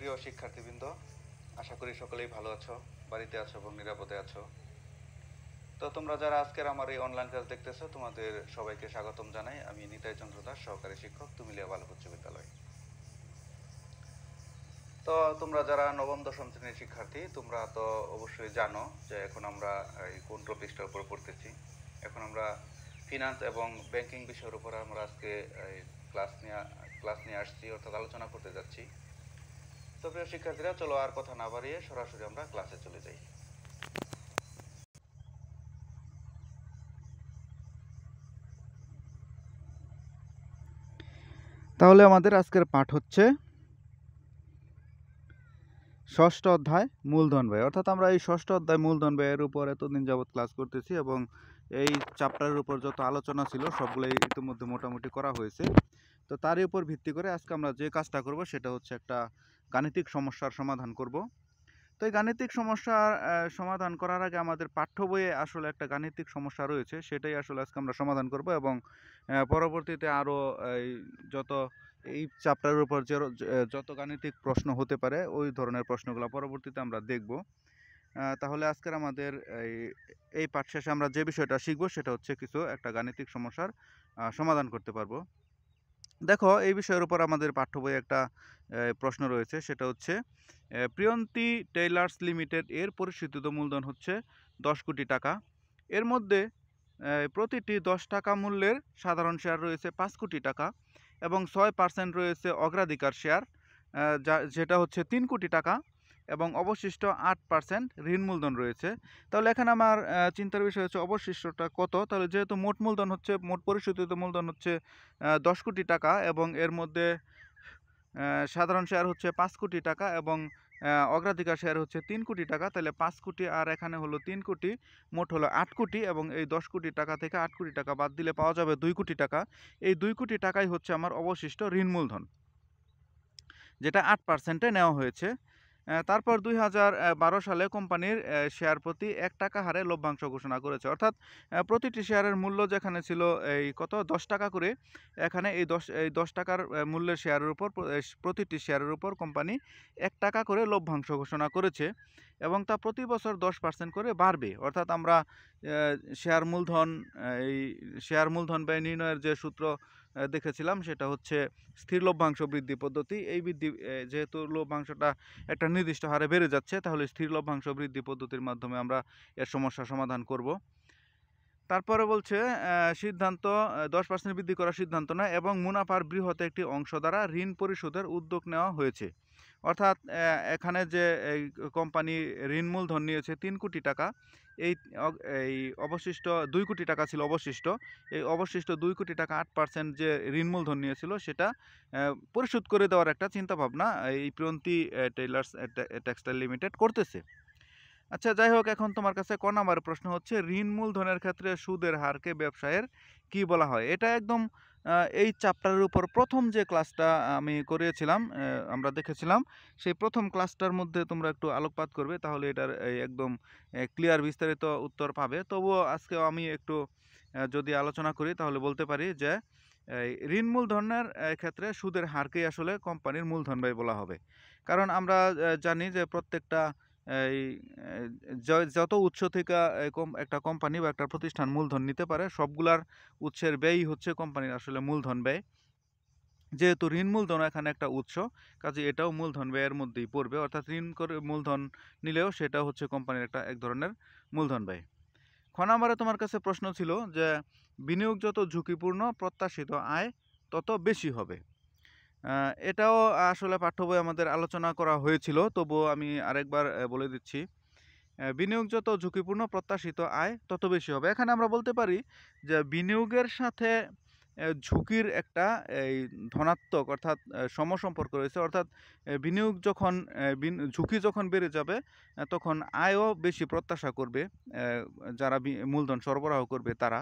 প্রিয় শিক্ষার্থীবৃন্দ আশা করি সকলেই ভালো আছো বাড়িতে আছো এবং নিরাপদে আছো তো তোমরা যারা আজকের আমার এই অনলাইন ক্লাস দেখতেছো তোমাদের সবাইকে স্বাগতম জানাই আমি নিতাই চন্দ্র দাস সহকারী শিক্ষক তুমিলিয়া বালক উচ্চ বিদ্যালয় তো তোমরা যারা নবম দশম শ্রেণীর শিক্ষার্থী তোমরা তো অবশ্যই জানো যে এখন আমরা এই কোন টপিকসটার উপর পড়তেছি এখন আমরা ফিনান্স এবং ব্যাংকিং বিষয়ের উপর আমরা আজকে ক্লাস নিয়ে ক্লাস নিয়ে আসছি অর্থাৎ আলোচনা করতে যাচ্ছি তো প্রিয় শিক্ষার্থীরা চলো আর কথা না বাড়িয়ে সরাসরি আমরা ক্লাসে চলে যাই তাহলে আমাদের আজকের পাঠ হচ্ছে ষষ্ঠ অধ্যায় মূলধন ব্যয় অর্থাৎ আমরা এই ষষ্ঠ অধ্যায় মূলধন ব্যয়ের উপর এতদিন যাবৎ ক্লাস করতেছি এবং এই চ্যাপ্টারের উপর যত আলোচনা ছিল সবগুলোই ইতিমধ্যে মোটামুটি করা হয়েছে তো তারই উপর ভিত্তি করে আজকে আমরা যে কাজটা করব সেটা হচ্ছে একটা গাণিতিক সমস্যার সমাধান করব তো এই গাণিতিক সমস্যা সমাধান করার আগে আমাদের পাঠ্য বইয়ে আসলে একটা গাণিতিক সমস্যা রয়েছে সেটাই আসলে আজকে আমরা সমাধান করব এবং পরবর্তীতে আরও যত এই চ্যাপ্টারের উপর যে যত গাণিতিক প্রশ্ন হতে পারে ওই ধরনের প্রশ্নগুলো পরবর্তীতে আমরা দেখব তাহলে আজকের আমাদের এই পাঠ শেষে আমরা যে বিষয়টা শিখব সেটা হচ্ছে কিছু একটা গাণিতিক সমস্যার সমাধান করতে পারবো দেখো এই বিষয়ের উপর আমাদের পাঠ্য একটা প্রশ্ন রয়েছে সেটা হচ্ছে প্রিয়ন্তি টেইলার্স লিমিটেড এর পরিশোধিত মূলধন হচ্ছে দশ কোটি টাকা এর মধ্যে প্রতিটি দশ টাকা মূল্যের সাধারণ শেয়ার রয়েছে পাঁচ কোটি টাকা এবং ছয় পার্সেন্ট রয়েছে অগ্রাধিকার শেয়ার যা যেটা হচ্ছে তিন কোটি টাকা এবং অবশিষ্ট আট পার্সেন্ট ঋণ মূলধন রয়েছে তাহলে এখানে আমার চিন্তার বিষয় হচ্ছে অবশিষ্টটা কত তাহলে যেহেতু মোট মূলধন হচ্ছে মোট পরিশোধিত মূলধন হচ্ছে দশ কোটি টাকা এবং এর মধ্যে সাধারণ শেয়ার হচ্ছে পাঁচ কোটি টাকা এবং অগ্রাধিকার শেয়ার হচ্ছে তিন কোটি টাকা তাহলে পাঁচ কোটি আর এখানে হলো তিন কোটি মোট হলো আট কোটি এবং এই দশ কোটি টাকা থেকে আট কোটি টাকা বাদ দিলে পাওয়া যাবে দুই কোটি টাকা এই দুই কোটি টাকাই হচ্ছে আমার অবশিষ্ট ঋণ মূলধন যেটা আট পার্সেন্টে নেওয়া হয়েছে তারপর দুই সালে কোম্পানির শেয়ার প্রতি এক টাকা হারে লভ্যাংশ ঘোষণা করেছে অর্থাৎ প্রতিটি শেয়ারের মূল্য যেখানে ছিল এই কত দশ টাকা করে এখানে এই দশ এই দশ টাকার মূল্যের শেয়ারের উপর প্রতিটি শেয়ারের উপর কোম্পানি এক টাকা করে লভ্যাংশ ঘোষণা করেছে এবং তা প্রতি বছর দশ পার্সেন্ট করে বাড়বে অর্থাৎ আমরা শেয়ার মূলধন এই শেয়ার মূলধন ব্যয় নির্ণয়ের যে সূত্র দেখেছিলাম সেটা হচ্ছে স্থির লভ্যাংশ বৃদ্ধি পদ্ধতি এই বৃদ্ধি যেহেতু লভ্যাংশটা একটা নির্দিষ্ট হারে বেড়ে যাচ্ছে তাহলে স্থির লভ্যাংশ বৃদ্ধি পদ্ধতির মাধ্যমে আমরা এর সমস্যা সমাধান করব তারপরে বলছে সিদ্ধান্ত দশ পার্সেন্ট বৃদ্ধি করার সিদ্ধান্ত নয় এবং মুনাফার বৃহৎ একটি অংশ দ্বারা ঋণ পরিশোধের উদ্যোগ নেওয়া হয়েছে অর্থাৎ এখানে যে কোম্পানি ঋণ মূলধন নিয়েছে তিন কোটি টাকা এই এই অবশিষ্ট দুই কোটি টাকা ছিল অবশিষ্ট এই অবশিষ্ট দুই কোটি টাকা আট পার্সেন্ট যে ঋণ মূলধন নিয়েছিল সেটা পরিশোধ করে দেওয়ার একটা চিন্তা ভাবনা এই প্রন্তি টেইলার্স টেক্সটাইল লিমিটেড করতেছে আচ্ছা যাই হোক এখন তোমার কাছে ক নাম্বার প্রশ্ন হচ্ছে ঋণ মূলধনের ক্ষেত্রে সুদের হারকে ব্যবসায়ের কি বলা হয় এটা একদম এই চ্যাপ্টারের উপর প্রথম যে ক্লাসটা আমি করিয়েছিলাম আমরা দেখেছিলাম সেই প্রথম ক্লাসটার মধ্যে তোমরা একটু আলোকপাত করবে তাহলে এটার একদম ক্লিয়ার বিস্তারিত উত্তর পাবে তবুও আজকে আমি একটু যদি আলোচনা করি তাহলে বলতে পারি যে ঋণ মূলধনের ক্ষেত্রে সুদের হারকেই আসলে কোম্পানির মূলধন ব্যয় বলা হবে কারণ আমরা জানি যে প্রত্যেকটা এই যত উৎস থেকে একটা কোম্পানি বা একটা প্রতিষ্ঠান মূলধন নিতে পারে সবগুলার উৎসের ব্যয়ই হচ্ছে কোম্পানির আসলে মূলধন ব্যয় যেহেতু ঋণ মূলধন এখানে একটা উৎস কাজে এটাও মূলধন ব্যয়ের মধ্যেই পড়বে অর্থাৎ ঋণ করে মূলধন নিলেও সেটা হচ্ছে কোম্পানির একটা এক ধরনের মূলধন ব্যয় খনামারে তোমার কাছে প্রশ্ন ছিল যে বিনিয়োগ যত ঝুঁকিপূর্ণ প্রত্যাশিত আয় তত বেশি হবে এটাও আসলে পাঠ্য বই আমাদের আলোচনা করা হয়েছিল তবুও আমি আরেকবার বলে দিচ্ছি বিনিয়োগ যত ঝুঁকিপূর্ণ প্রত্যাশিত আয় তত বেশি হবে এখানে আমরা বলতে পারি যে বিনিয়োগের সাথে ঝুঁকির একটা এই ধনাত্মক অর্থাৎ সমসম্পর্ক রয়েছে অর্থাৎ বিনিয়োগ যখন ঝুঁকি যখন বেড়ে যাবে তখন আয়ও বেশি প্রত্যাশা করবে যারা মূলধন সরবরাহ করবে তারা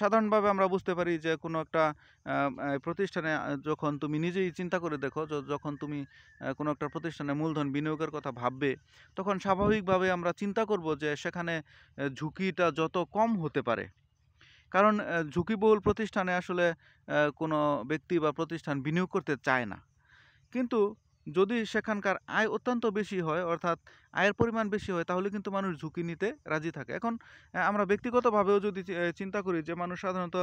সাধারণভাবে আমরা বুঝতে পারি যে কোনো একটা প্রতিষ্ঠানে যখন তুমি নিজেই চিন্তা করে দেখো যখন তুমি কোনো একটা প্রতিষ্ঠানে মূলধন বিনিয়োগের কথা ভাববে তখন স্বাভাবিকভাবে আমরা চিন্তা করব যে সেখানে ঝুঁকিটা যত কম হতে পারে কারণ ঝুঁকিবহুল প্রতিষ্ঠানে আসলে কোনো ব্যক্তি বা প্রতিষ্ঠান বিনিয়োগ করতে চায় না কিন্তু যদি সেখানকার আয় অত্যন্ত বেশি হয় অর্থাৎ আয়ের পরিমাণ বেশি হয় তাহলে কিন্তু মানুষ ঝুঁকি নিতে রাজি থাকে এখন আমরা ব্যক্তিগতভাবেও যদি চিন্তা করি যে মানুষ সাধারণত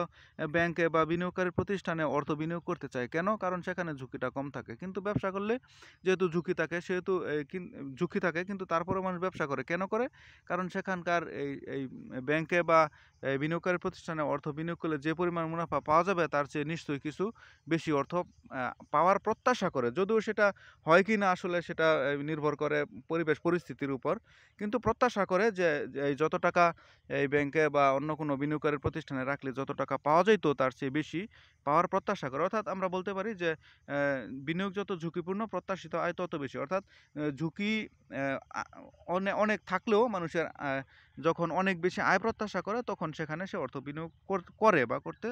ব্যাংকে বা বিনিয়োগকারী প্রতিষ্ঠানে অর্থ বিনিয়োগ করতে চায় কেন কারণ সেখানে ঝুঁকিটা কম থাকে কিন্তু ব্যবসা করলে যেহেতু ঝুঁকি থাকে সেহেতু ঝুঁকি থাকে কিন্তু তারপরেও মানুষ ব্যবসা করে কেন করে কারণ সেখানকার এই এই ব্যাংকে বা বিনিয়োগকারী প্রতিষ্ঠানে অর্থ বিনিয়োগ করলে যে পরিমাণ মুনাফা পাওয়া যাবে তার চেয়ে নিশ্চয়ই কিছু বেশি অর্থ পাওয়ার প্রত্যাশা করে যদিও সেটা হয় কি না আসলে সেটা নির্ভর করে পরিবেশ পরি পরিস্থিতির উপর কিন্তু প্রত্যাশা করে যে যত টাকা এই ব্যাংকে বা অন্য কোনো বিনিয়োগকারী প্রতিষ্ঠানে রাখলে যত টাকা পাওয়া যেত তার চেয়ে বেশি পাওয়ার প্রত্যাশা করে অর্থাৎ আমরা বলতে পারি যে বিনিয়োগ যত ঝুঁকিপূর্ণ প্রত্যাশিত আয় তত বেশি অর্থাৎ ঝুঁকি অনেক থাকলেও মানুষের যখন অনেক বেশি আয় প্রত্যাশা করে তখন সেখানে সে অর্থ বিনিয়োগ করে বা করতে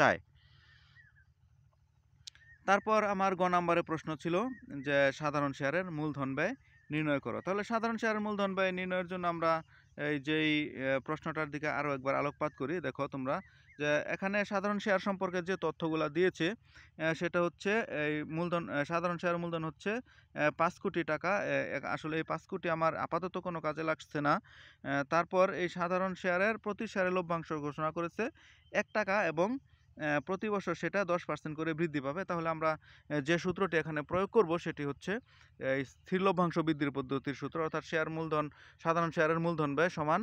চায় তারপর আমার গ নাম্বারে প্রশ্ন ছিল যে সাধারণ শেয়ারের মূলধন ব্যয় নির্ণয় করো তাহলে সাধারণ শেয়ারের মূলধন ব্যয় নির্ণয়ের জন্য আমরা এই যেই প্রশ্নটার দিকে আরও একবার আলোকপাত করি দেখো তোমরা যে এখানে সাধারণ শেয়ার সম্পর্কে যে তথ্যগুলো দিয়েছে সেটা হচ্ছে এই মূলধন সাধারণ শেয়ার মূলধন হচ্ছে পাঁচ কোটি টাকা আসলে এই পাঁচ কোটি আমার আপাতত কোনো কাজে লাগছে না তারপর এই সাধারণ শেয়ারের প্রতি শেয়ারের লভ্যাংশ ঘোষণা করেছে এক টাকা এবং প্রতি বছর সেটা দশ পার্সেন্ট করে বৃদ্ধি পাবে তাহলে আমরা যে সূত্রটি এখানে প্রয়োগ করব সেটি হচ্ছে এই স্থির লভ্যাংশ বৃদ্ধির পদ্ধতির সূত্র অর্থাৎ শেয়ার মূলধন সাধারণ শেয়ারের মূলধন ব্যয় সমান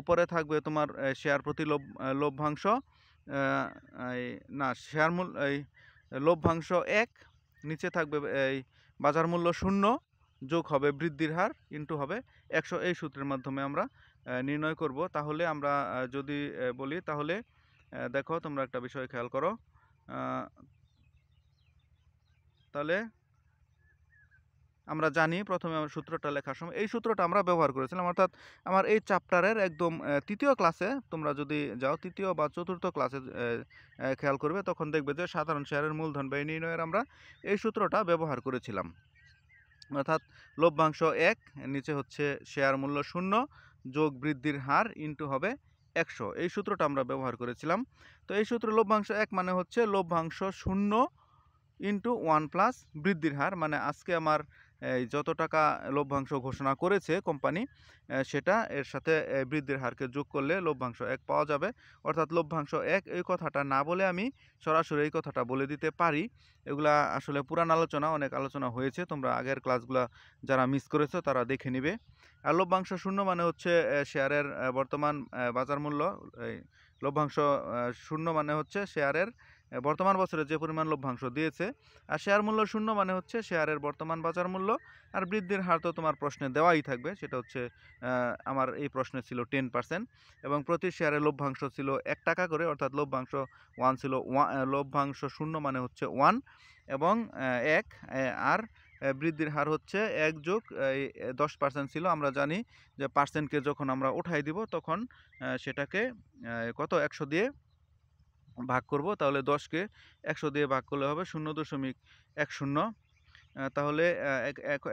উপরে থাকবে তোমার শেয়ার প্রতি লভ্যাংশ না শেয়ার মূল এই লভ্যাংশ এক নিচে থাকবে এই বাজার মূল্য শূন্য যোগ হবে বৃদ্ধির হার ইন্টু হবে একশো এই সূত্রের মাধ্যমে আমরা নির্ণয় করব তাহলে আমরা যদি বলি তাহলে দেখো তোমরা একটা বিষয় খেয়াল করো তাহলে আমরা জানি প্রথমে আমার সূত্রটা লেখার সময় এই সূত্রটা আমরা ব্যবহার করেছিলাম অর্থাৎ আমার এই চ্যাপ্টারের একদম তৃতীয় ক্লাসে তোমরা যদি যাও তৃতীয় বা চতুর্থ ক্লাসে খেয়াল করবে তখন দেখবে যে সাধারণ শেয়ারের মূলধন ব্যয় নির্ণয়ের আমরা এই সূত্রটা ব্যবহার করেছিলাম অর্থাৎ লভ্যাংশ এক নিচে হচ্ছে শেয়ার মূল্য শূন্য যোগ বৃদ্ধির হার ইন্টু হবে একশো এই সূত্রটা আমরা ব্যবহার করেছিলাম তো এই সূত্র লভ্যাংশ এক মানে হচ্ছে লভ্যাংশ শূন্য ইন্টু ওয়ান প্লাস বৃদ্ধির হার মানে আজকে আমার যত টাকা লভ্যাংশ ঘোষণা করেছে কোম্পানি সেটা এর সাথে বৃদ্ধির হারকে যোগ করলে লভ্যাংশ এক পাওয়া যাবে অর্থাৎ লভ্যাংশ এক এই কথাটা না বলে আমি সরাসরি এই কথাটা বলে দিতে পারি এগুলা আসলে পুরান আলোচনা অনেক আলোচনা হয়েছে তোমরা আগের ক্লাসগুলো যারা মিস করেছো তারা দেখে নিবে আর লভ্যাংশ শূন্য মানে হচ্ছে শেয়ারের বর্তমান বাজার মূল্য লভ্যাংশ শূন্য মানে হচ্ছে শেয়ারের বর্তমান বছরে যে পরিমাণ লভ্যাংশ দিয়েছে আর শেয়ার মূল্য শূন্য মানে হচ্ছে শেয়ারের বর্তমান বাজার মূল্য আর বৃদ্ধির হার তো তোমার প্রশ্নে দেওয়াই থাকবে সেটা হচ্ছে আমার এই প্রশ্নে ছিল টেন পার্সেন্ট এবং প্রতি শেয়ারের লভ্যাংশ ছিল এক টাকা করে অর্থাৎ লভ্যাংশ ওয়ান ছিল লভ্যাংশ শূন্য মানে হচ্ছে ওয়ান এবং এক আর বৃদ্ধির হার হচ্ছে এক যোগ দশ পার্সেন্ট ছিল আমরা জানি যে পার্সেন্টকে যখন আমরা উঠাই দিব তখন সেটাকে কত একশো দিয়ে ভাগ করব তাহলে দশকে একশো দিয়ে ভাগ করলে হবে শূন্য দশমিক এক শূন্য তাহলে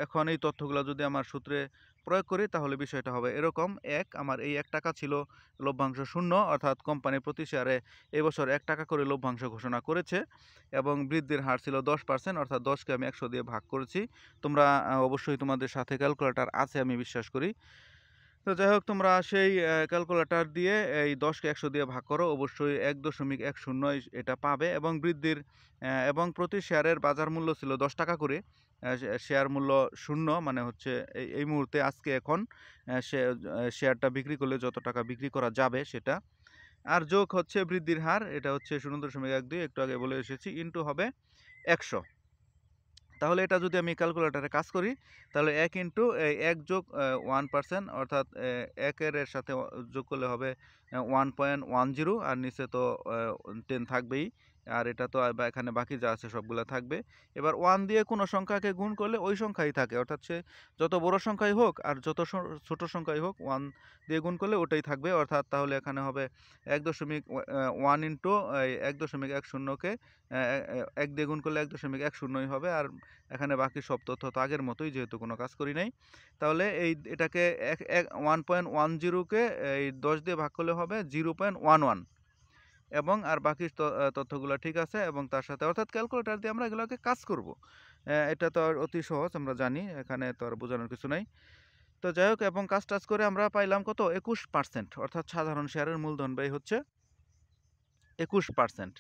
এখন এই তথ্যগুলো যদি আমার সূত্রে প্রয়োগ করি তাহলে বিষয়টা হবে এরকম এক আমার এই এক টাকা ছিল লভ্যাংশ শূন্য অর্থাৎ কোম্পানি প্রতি শেয়ারে এবছর এক টাকা করে লভ্যাংশ ঘোষণা করেছে এবং বৃদ্ধির হার ছিল দশ পার্সেন্ট অর্থাৎ দশকে আমি একশো দিয়ে ভাগ করেছি তোমরা অবশ্যই তোমাদের সাথে ক্যালকুলেটার আছে আমি বিশ্বাস করি তো যাই হোক তোমরা সেই ক্যালকুলেটার দিয়ে এই দশকে একশো দিয়ে ভাগ করো অবশ্যই এক দশমিক এক শূন্য এটা পাবে এবং বৃদ্ধির এবং প্রতি শেয়ারের বাজার মূল্য ছিল দশ টাকা করে শেয়ার মূল্য শূন্য মানে হচ্ছে এই মুহূর্তে আজকে এখন শেয়ারটা বিক্রি করলে যত টাকা বিক্রি করা যাবে সেটা আর যোগ হচ্ছে বৃদ্ধির হার এটা হচ্ছে শূন্য দশমিক এক দুই একটু আগে বলে এসেছি ইন্টু হবে একশো তাহলে এটা যদি আমি ক্যালকুলেটারে কাজ করি তাহলে এক ইন্টু এক যোগ ওয়ান পার্সেন্ট অর্থাৎ একের সাথে যোগ করলে হবে ওয়ান পয়েন্ট ওয়ান জিরো আর নিচে তো টেন থাকবেই আর এটা তো এখানে বাকি যা আছে সবগুলো থাকবে এবার ওয়ান দিয়ে কোনো সংখ্যাকে গুণ করলে ওই সংখ্যাই থাকে অর্থাৎ সে যত বড় সংখ্যাই হোক আর যত ছোট সংখ্যাই হোক ওয়ান দিয়ে গুণ করলে ওটাই থাকবে অর্থাৎ তাহলে এখানে হবে এক দশমিক ওয়ান ইন্টু এক দশমিক এক শূন্যকে এক দিয়ে গুণ করলে এক দশমিক এক শূন্যই হবে আর এখানে বাকি সব তথ্য তো আগের মতোই যেহেতু কোনো কাজ করি নাই তাহলে এই এটাকে এক এক ওয়ান পয়েন্ট ওয়ান জিরোকে এই দশ দিয়ে ভাগ করলে হবে জিরো পয়েন্ট ওয়ান ওয়ান এবং আর বাকি তথ্যগুলো ঠিক আছে এবং তার সাথে অর্থাৎ ক্যালকুলেটার দিয়ে আমরা এগুলোকে কাজ করব এটা তো অতি সহজ আমরা জানি এখানে তো আর বোঝানোর কিছু নাই তো যাই হোক এবং কাজ টাজ করে আমরা পাইলাম কত একুশ পার্সেন্ট অর্থাৎ সাধারণ শেয়ারের মূলধন ব্যয় হচ্ছে একুশ পার্সেন্ট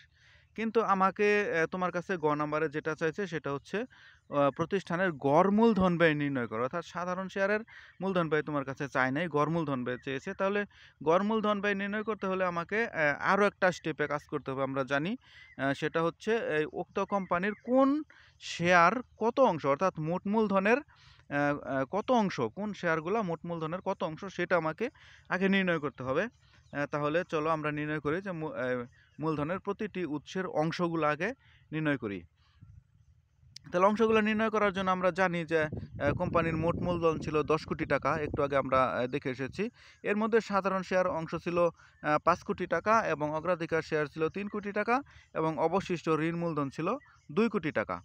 কিন্তু আমাকে তোমার কাছে গ নাম্বারে যেটা চাইছে সেটা হচ্ছে প্রতিষ্ঠানের গড় মূলধন ব্যয় নির্ণয় করো অর্থাৎ সাধারণ শেয়ারের মূলধন ব্যয় তোমার কাছে চায় নাই গড় মূলধন ব্যয় চেয়েছে তাহলে গড় মূলধন ব্যয় নির্ণয় করতে হলে আমাকে আরও একটা স্টেপে কাজ করতে হবে আমরা জানি সেটা হচ্ছে এই উক্ত কোম্পানির কোন শেয়ার কত অংশ অর্থাৎ মোট মূলধনের কত অংশ কোন শেয়ারগুলো মোট মূলধনের কত অংশ সেটা আমাকে আগে নির্ণয় করতে হবে তাহলে চলো আমরা নির্ণয় করি যে মূলধনের প্রতিটি উৎসের অংশগুলো আগে নির্ণয় করি তাহলে অংশগুলো নির্ণয় করার জন্য আমরা জানি যে কোম্পানির মোট মূলধন ছিল দশ কোটি টাকা একটু আগে আমরা দেখে এসেছি এর মধ্যে সাধারণ শেয়ার অংশ ছিল পাঁচ কোটি টাকা এবং অগ্রাধিকার শেয়ার ছিল তিন কোটি টাকা এবং অবশিষ্ট ঋণ মূলধন ছিল দুই কোটি টাকা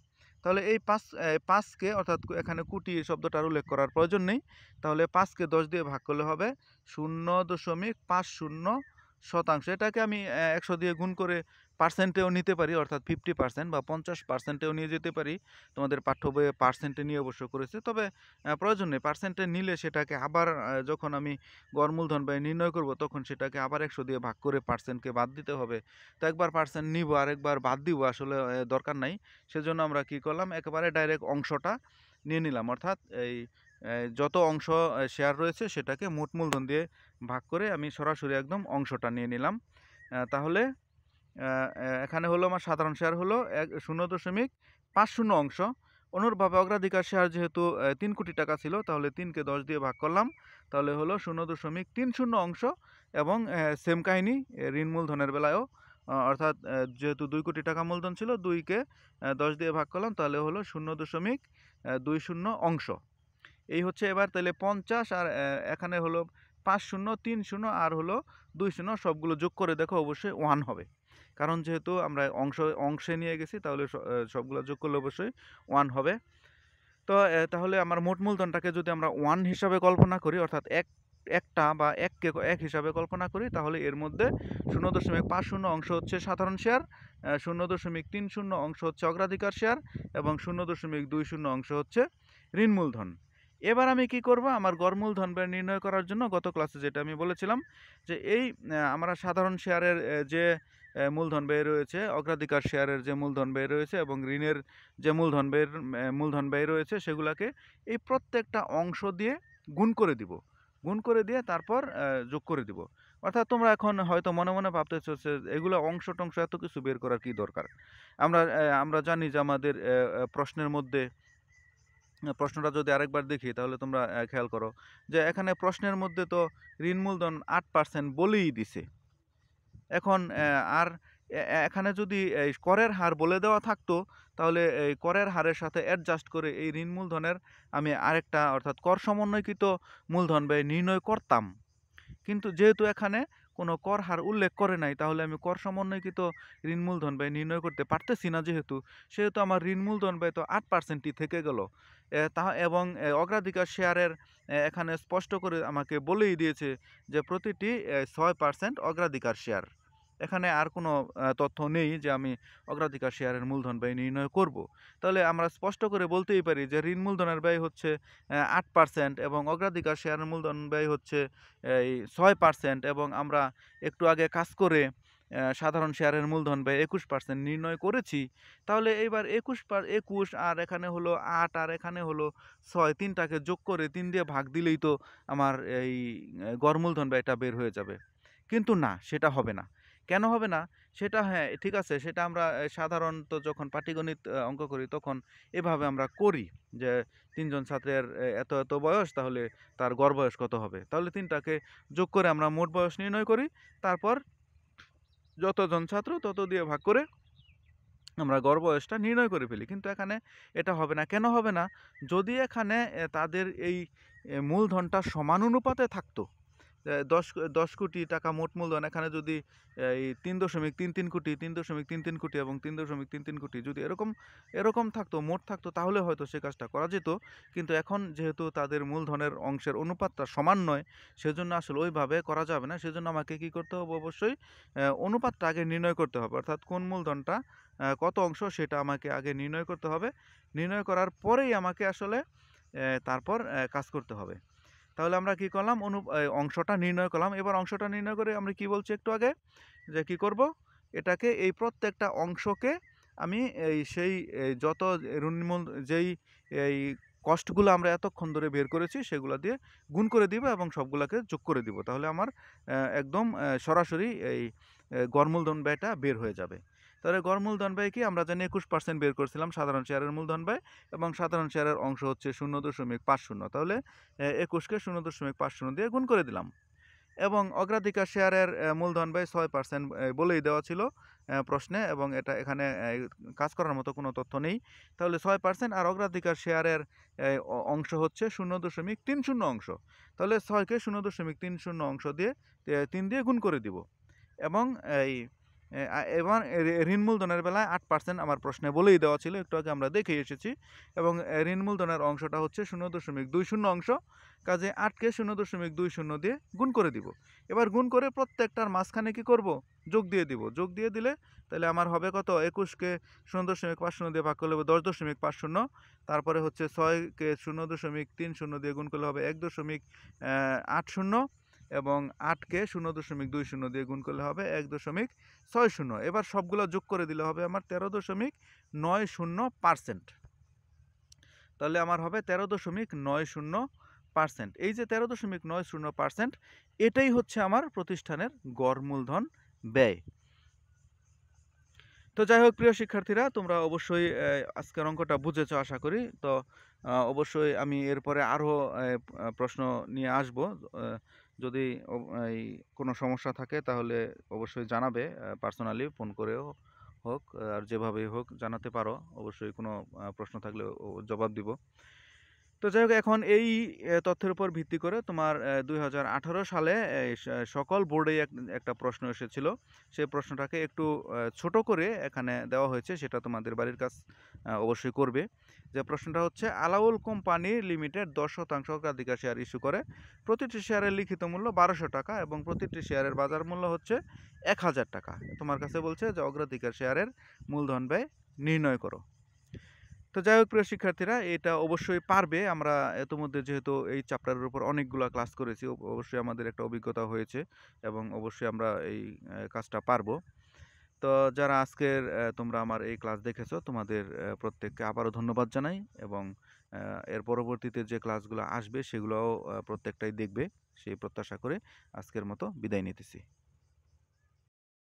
তাহলে এই পাঁচ পাঁচকে অর্থাৎ এখানে কুটি শব্দটার উল্লেখ করার প্রয়োজন নেই তাহলে পাঁচকে দশ দিয়ে ভাগ করলে হবে শূন্য দশমিক পাঁচ শূন্য শতাংশ এটাকে আমি একশো দিয়ে গুণ করে পার্সেন্টেও নিতে পারি অর্থাৎ ফিফটি পার্সেন্ট বা পঞ্চাশ পার্সেন্টেও নিয়ে যেতে পারি তোমাদের পাঠ্য বইয়ে পার্সেন্টে নিয়ে অবশ্য করেছে তবে প্রয়োজন নেই পার্সেন্টে নিলে সেটাকে আবার যখন আমি মূলধন ব্যয় নির্ণয় করব তখন সেটাকে আবার একশো দিয়ে ভাগ করে পার্সেন্টকে বাদ দিতে হবে তো একবার পার্সেন্ট নিব আরেকবার বাদ দিব আসলে দরকার নাই সেজন্য আমরা কি করলাম একেবারে ডাইরেক্ট অংশটা নিয়ে নিলাম অর্থাৎ এই যত অংশ শেয়ার রয়েছে সেটাকে মোট মূলধন দিয়ে ভাগ করে আমি সরাসরি একদম অংশটা নিয়ে নিলাম তাহলে এখানে হলো আমার সাধারণ শেয়ার হলো এক শূন্য দশমিক পাঁচ শূন্য অংশ অনুরূপভাবে অগ্রাধিকার শেয়ার যেহেতু তিন কোটি টাকা ছিল তাহলে তিনকে দশ দিয়ে ভাগ করলাম তাহলে হলো শূন্য দশমিক তিন শূন্য অংশ এবং সেম কাহিনি ঋণ মূলধনের বেলায়ও অর্থাৎ যেহেতু দুই কোটি টাকা মূলধন ছিল দুইকে দশ দিয়ে ভাগ করলাম তাহলে হলো শূন্য দশমিক দুই শূন্য অংশ এই হচ্ছে এবার তাহলে পঞ্চাশ আর এখানে হলো পাঁচ শূন্য তিন শূন্য আর হলো দুই শূন্য সবগুলো যোগ করে দেখো অবশ্যই ওয়ান হবে কারণ যেহেতু আমরা অংশ অংশে নিয়ে গেছি তাহলে সবগুলো যোগ করলে অবশ্যই ওয়ান হবে তো তাহলে আমার মোট মূলধনটাকে যদি আমরা ওয়ান হিসাবে কল্পনা করি অর্থাৎ এক একটা বা এককে এক হিসাবে কল্পনা করি তাহলে এর মধ্যে শূন্য দশমিক পাঁচ শূন্য অংশ হচ্ছে সাধারণ শেয়ার শূন্য দশমিক তিন শূন্য অংশ হচ্ছে অগ্রাধিকার শেয়ার এবং শূন্য দশমিক দুই শূন্য অংশ হচ্ছে ঋণ মূলধন এবার আমি কি করব আমার গড় মূলধন ব্যয় নির্ণয় করার জন্য গত ক্লাসে যেটা আমি বলেছিলাম যে এই আমরা সাধারণ শেয়ারের যে মূলধন ব্যয় রয়েছে অগ্রাধিকার শেয়ারের যে মূলধন ব্যয় রয়েছে এবং ঋণের যে মূলধন ব্যয়ের মূলধন ব্যয় রয়েছে সেগুলোকে এই প্রত্যেকটা অংশ দিয়ে গুণ করে দিব গুণ করে দিয়ে তারপর যোগ করে দিব অর্থাৎ তোমরা এখন হয়তো মনে মনে ভাবতে যে এগুলো অংশ টংশ এত কিছু বের করার কি দরকার আমরা আমরা জানি যে আমাদের প্রশ্নের মধ্যে প্রশ্নটা যদি আরেকবার দেখি তাহলে তোমরা খেয়াল করো যে এখানে প্রশ্নের মধ্যে তো ঋণ মূলধন আট পার্সেন্ট বলেই দিছে এখন আর এখানে যদি করের হার বলে দেওয়া থাকতো তাহলে এই করের হারের সাথে অ্যাডজাস্ট করে এই ঋণ মূলধনের আমি আরেকটা অর্থাৎ কর সমন্বয়কৃত মূলধন ব্যয় নির্ণয় করতাম কিন্তু যেহেতু এখানে কোনো কর হার উল্লেখ করে নাই তাহলে আমি কর সমন্বয়কৃত ঋণ মূলধন ব্যয় নির্ণয় করতে পারতেছি না যেহেতু সেহেতু আমার ঋণ মূলধন ব্যয় তো আট পার্সেন্টই থেকে গেল তা এবং অগ্রাধিকার শেয়ারের এখানে স্পষ্ট করে আমাকে বলেই দিয়েছে যে প্রতিটি ছয় পার্সেন্ট অগ্রাধিকার শেয়ার এখানে আর কোনো তথ্য নেই যে আমি অগ্রাধিকার শেয়ারের মূলধন ব্যয় নির্ণয় করব। তাহলে আমরা স্পষ্ট করে বলতেই পারি যে ঋণ মূলধনের ব্যয় হচ্ছে আট পার্সেন্ট এবং অগ্রাধিকার শেয়ারের মূলধন ব্যয় হচ্ছে এই ছয় পার্সেন্ট এবং আমরা একটু আগে কাজ করে সাধারণ শেয়ারের মূলধন ব্যয় একুশ পার্সেন্ট নির্ণয় করেছি তাহলে এইবার একুশ পার একুশ আর এখানে হলো আট আর এখানে হলো ছয় তিনটাকে যোগ করে তিন দিয়ে ভাগ দিলেই তো আমার এই গড় মূলধন ব্যয়টা বের হয়ে যাবে কিন্তু না সেটা হবে না কেন হবে না সেটা হ্যাঁ ঠিক আছে সেটা আমরা সাধারণত যখন পাটিগণিত অঙ্ক করি তখন এভাবে আমরা করি যে তিনজন ছাত্রের এত এত বয়স তাহলে তার গড় বয়স কত হবে তাহলে তিনটাকে যোগ করে আমরা মোট বয়স নির্ণয় করি তারপর যতজন ছাত্র তত দিয়ে ভাগ করে আমরা গড় বয়সটা নির্ণয় করে ফেলি কিন্তু এখানে এটা হবে না কেন হবে না যদি এখানে তাদের এই মূলধনটা সমান অনুপাতে থাকতো দশ দশ কোটি টাকা মোট মূলধন এখানে যদি এই তিন দশমিক তিন তিন কোটি তিন দশমিক তিন তিন কোটি এবং তিন দশমিক তিন তিন কোটি যদি এরকম এরকম থাকতো মোট থাকতো তাহলে হয়তো সে কাজটা করা যেত কিন্তু এখন যেহেতু তাদের মূলধনের অংশের অনুপাতটা সমান নয় সেজন্য আসলে ওইভাবে করা যাবে না সেজন্য আমাকে কি করতে হবে অবশ্যই অনুপাতটা আগে নির্ণয় করতে হবে অর্থাৎ কোন মূলধনটা কত অংশ সেটা আমাকে আগে নির্ণয় করতে হবে নির্ণয় করার পরেই আমাকে আসলে তারপর কাজ করতে হবে তাহলে আমরা কি করলাম অনু অংশটা নির্ণয় করলাম এবার অংশটা নির্ণয় করে আমরা কি বলছি একটু আগে যে কি করব এটাকে এই প্রত্যেকটা অংশকে আমি এই সেই যত রুন্মূল যেই এই কষ্টগুলো আমরা এতক্ষণ ধরে বের করেছি সেগুলো দিয়ে গুণ করে দিব এবং সবগুলোকে যোগ করে দিব তাহলে আমার একদম সরাসরি এই গরমূলধন ব্যয়টা বের হয়ে যাবে তাহলে গড় মূলধন ব্যয় কি আমরা জানি একুশ পার্সেন্ট বের করছিলাম সাধারণ শেয়ারের মূলধন ব্যয় এবং সাধারণ শেয়ারের অংশ হচ্ছে শূন্য দশমিক পাঁচ শূন্য তাহলে একুশকে শূন্য দশমিক পাঁচ শূন্য দিয়ে গুণ করে দিলাম এবং অগ্রাধিকার শেয়ারের মূলধন ব্যয় ছয় পার্সেন্ট বলেই দেওয়া ছিল প্রশ্নে এবং এটা এখানে কাজ করার মতো কোনো তথ্য নেই তাহলে ছয় পার্সেন্ট আর অগ্রাধিকার শেয়ারের অংশ হচ্ছে শূন্য দশমিক তিন শূন্য অংশ তাহলে ছয়কে শূন্য দশমিক তিন শূন্য অংশ দিয়ে তিন দিয়ে গুণ করে দিব এবং এই এবং ঋণ মূলধনের বেলায় আট পার্সেন্ট আমার প্রশ্নে বলেই দেওয়া ছিল একটু আগে আমরা দেখে এসেছি এবং ঋণ মূলধনের অংশটা হচ্ছে শূন্য দশমিক দুই শূন্য অংশ কাজে আটকে শূন্য দশমিক দুই শূন্য দিয়ে গুণ করে দিব এবার গুণ করে প্রত্যেকটার মাঝখানে কি করব যোগ দিয়ে দিব যোগ দিয়ে দিলে তাহলে আমার হবে কত একুশকে শূন্য দশমিক পাঁচ শূন্য দিয়ে ভাগ করলে হবে দশ দশমিক পাঁচ শূন্য তারপরে হচ্ছে ছয়কে শূন্য দশমিক তিন শূন্য দিয়ে গুণ করলে হবে এক দশমিক আট শূন্য এবং আটকে শূন্য দশমিক দুই শূন্য দিয়ে গুণ করলে হবে এক দশমিক ছয় শূন্য এবার সবগুলো যোগ করে দিলে হবে আমার তেরো দশমিক নয় শূন্য পারসেন্ট তাহলে আমার হবে তেরো দশমিক নয় শূন্য পার্সেন্ট এই যে তেরো দশমিক নয় শূন্য পার্সেন্ট এটাই হচ্ছে আমার প্রতিষ্ঠানের গড় মূলধন ব্যয় তো যাই হোক প্রিয় শিক্ষার্থীরা তোমরা অবশ্যই আজকের অঙ্কটা বুঝেছ আশা করি তো অবশ্যই আমি এরপরে আরও প্রশ্ন নিয়ে আসব যদি এই কোনো সমস্যা থাকে তাহলে অবশ্যই জানাবে পার্সোনালি ফোন করেও হোক আর যেভাবেই হোক জানাতে পারো অবশ্যই কোনো প্রশ্ন থাকলে জবাব দিব তো যাই হোক এখন এই তথ্যের উপর ভিত্তি করে তোমার দুই সালে সকল বোর্ডে একটা প্রশ্ন এসেছিল সেই প্রশ্নটাকে একটু ছোট করে এখানে দেওয়া হয়েছে সেটা তোমাদের বাড়ির কাজ অবশ্যই করবে যে প্রশ্নটা হচ্ছে আলাউল কোম্পানি লিমিটেড দশ শতাংশ অগ্রাধিকার শেয়ার ইস্যু করে প্রতিটি শেয়ারের লিখিত মূল্য বারোশো টাকা এবং প্রতিটি শেয়ারের বাজার মূল্য হচ্ছে এক হাজার টাকা তোমার কাছে বলছে যে অগ্রাধিকার শেয়ারের মূলধন ব্যয় নির্ণয় করো তো যাই হোক প্রিয় শিক্ষার্থীরা এটা অবশ্যই পারবে আমরা মধ্যে যেহেতু এই চ্যাপ্টারের উপর অনেকগুলো ক্লাস করেছি অবশ্যই আমাদের একটা অভিজ্ঞতা হয়েছে এবং অবশ্যই আমরা এই কাজটা পারবো তো যারা আজকের তোমরা আমার এই ক্লাস দেখেছো তোমাদের প্রত্যেককে আবারও ধন্যবাদ জানাই এবং এর পরবর্তীতে যে ক্লাসগুলো আসবে সেগুলোও প্রত্যেকটাই দেখবে সেই প্রত্যাশা করে আজকের মতো বিদায় নিতেছি